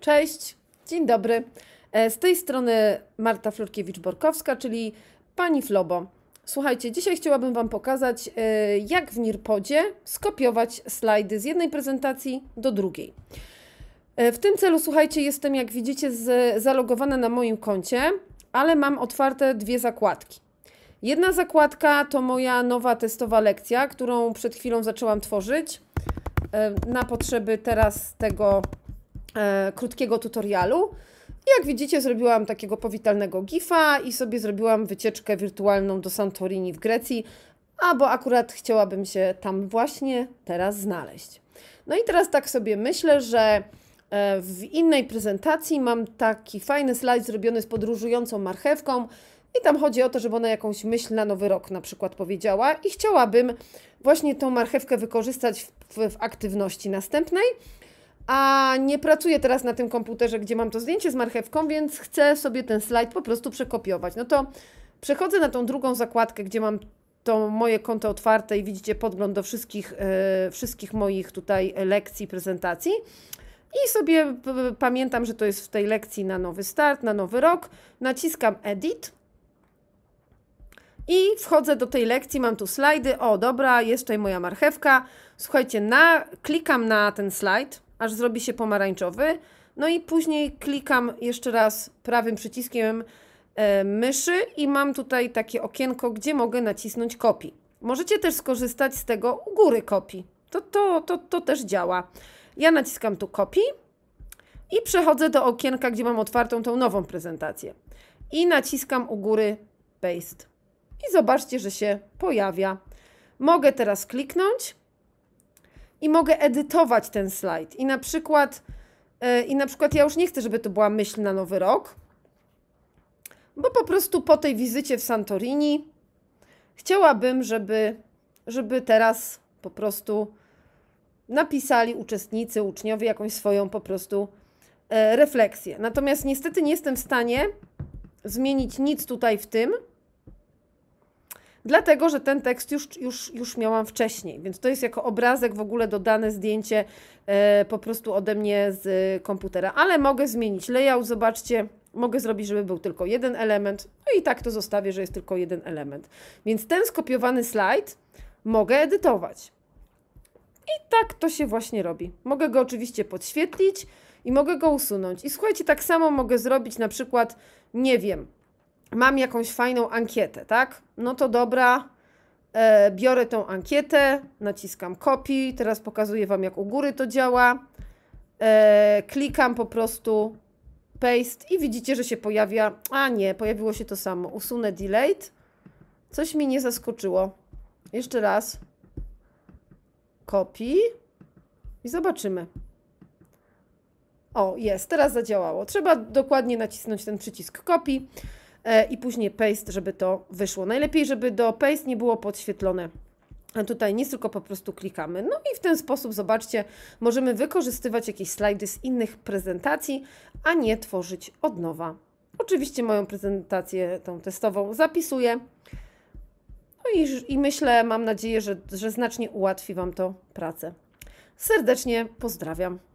Cześć, dzień dobry. E, z tej strony Marta Flurkiewicz-Borkowska, czyli pani Flobo. Słuchajcie, dzisiaj chciałabym Wam pokazać, e, jak w Nirpodzie skopiować slajdy z jednej prezentacji do drugiej. E, w tym celu, słuchajcie, jestem, jak widzicie, zalogowana na moim koncie, ale mam otwarte dwie zakładki. Jedna zakładka to moja nowa testowa lekcja, którą przed chwilą zaczęłam tworzyć na potrzeby teraz tego E, krótkiego tutorialu. Jak widzicie, zrobiłam takiego powitalnego gifa i sobie zrobiłam wycieczkę wirtualną do Santorini w Grecji, albo akurat chciałabym się tam właśnie teraz znaleźć. No i teraz tak sobie myślę, że e, w innej prezentacji mam taki fajny slajd zrobiony z podróżującą marchewką i tam chodzi o to, żeby ona jakąś myśl na nowy rok na przykład powiedziała i chciałabym właśnie tą marchewkę wykorzystać w, w aktywności następnej a nie pracuję teraz na tym komputerze, gdzie mam to zdjęcie z marchewką, więc chcę sobie ten slajd po prostu przekopiować. No to przechodzę na tą drugą zakładkę, gdzie mam to moje konto otwarte i widzicie podgląd do wszystkich, e, wszystkich moich tutaj lekcji, prezentacji. I sobie e, pamiętam, że to jest w tej lekcji na nowy start, na nowy rok. Naciskam edit. I wchodzę do tej lekcji, mam tu slajdy. O, dobra, jest tutaj moja marchewka. Słuchajcie, na, klikam na ten slajd aż zrobi się pomarańczowy. No i później klikam jeszcze raz prawym przyciskiem e, myszy i mam tutaj takie okienko, gdzie mogę nacisnąć kopi. Możecie też skorzystać z tego u góry kopi. To, to, to, to też działa. Ja naciskam tu kopi i przechodzę do okienka, gdzie mam otwartą tą nową prezentację. I naciskam u góry paste. I zobaczcie, że się pojawia. Mogę teraz kliknąć i mogę edytować ten slajd. I na przykład, e, i na przykład ja już nie chcę, żeby to była myśl na nowy rok, bo po prostu po tej wizycie w Santorini chciałabym, żeby, żeby teraz po prostu napisali uczestnicy, uczniowie jakąś swoją po prostu e, refleksję. Natomiast niestety nie jestem w stanie zmienić nic tutaj w tym, dlatego że ten tekst już, już, już miałam wcześniej, więc to jest jako obrazek w ogóle dodane zdjęcie e, po prostu ode mnie z e, komputera. Ale mogę zmienić layout, zobaczcie, mogę zrobić, żeby był tylko jeden element, no i tak to zostawię, że jest tylko jeden element. Więc ten skopiowany slajd mogę edytować. I tak to się właśnie robi. Mogę go oczywiście podświetlić i mogę go usunąć. I słuchajcie, tak samo mogę zrobić na przykład, nie wiem, mam jakąś fajną ankietę, tak? No to dobra, e, biorę tą ankietę, naciskam copy, teraz pokazuję Wam, jak u góry to działa. E, klikam po prostu paste i widzicie, że się pojawia, a nie, pojawiło się to samo. Usunę delayed. Coś mi nie zaskoczyło. Jeszcze raz. Copy. I zobaczymy. O, jest, teraz zadziałało. Trzeba dokładnie nacisnąć ten przycisk copy. E, i później paste, żeby to wyszło. Najlepiej, żeby do paste nie było podświetlone a tutaj nic, tylko po prostu klikamy. No i w ten sposób, zobaczcie, możemy wykorzystywać jakieś slajdy z innych prezentacji, a nie tworzyć od nowa. Oczywiście moją prezentację, tą testową, zapisuję. No i, i myślę, mam nadzieję, że, że znacznie ułatwi Wam to pracę. Serdecznie pozdrawiam.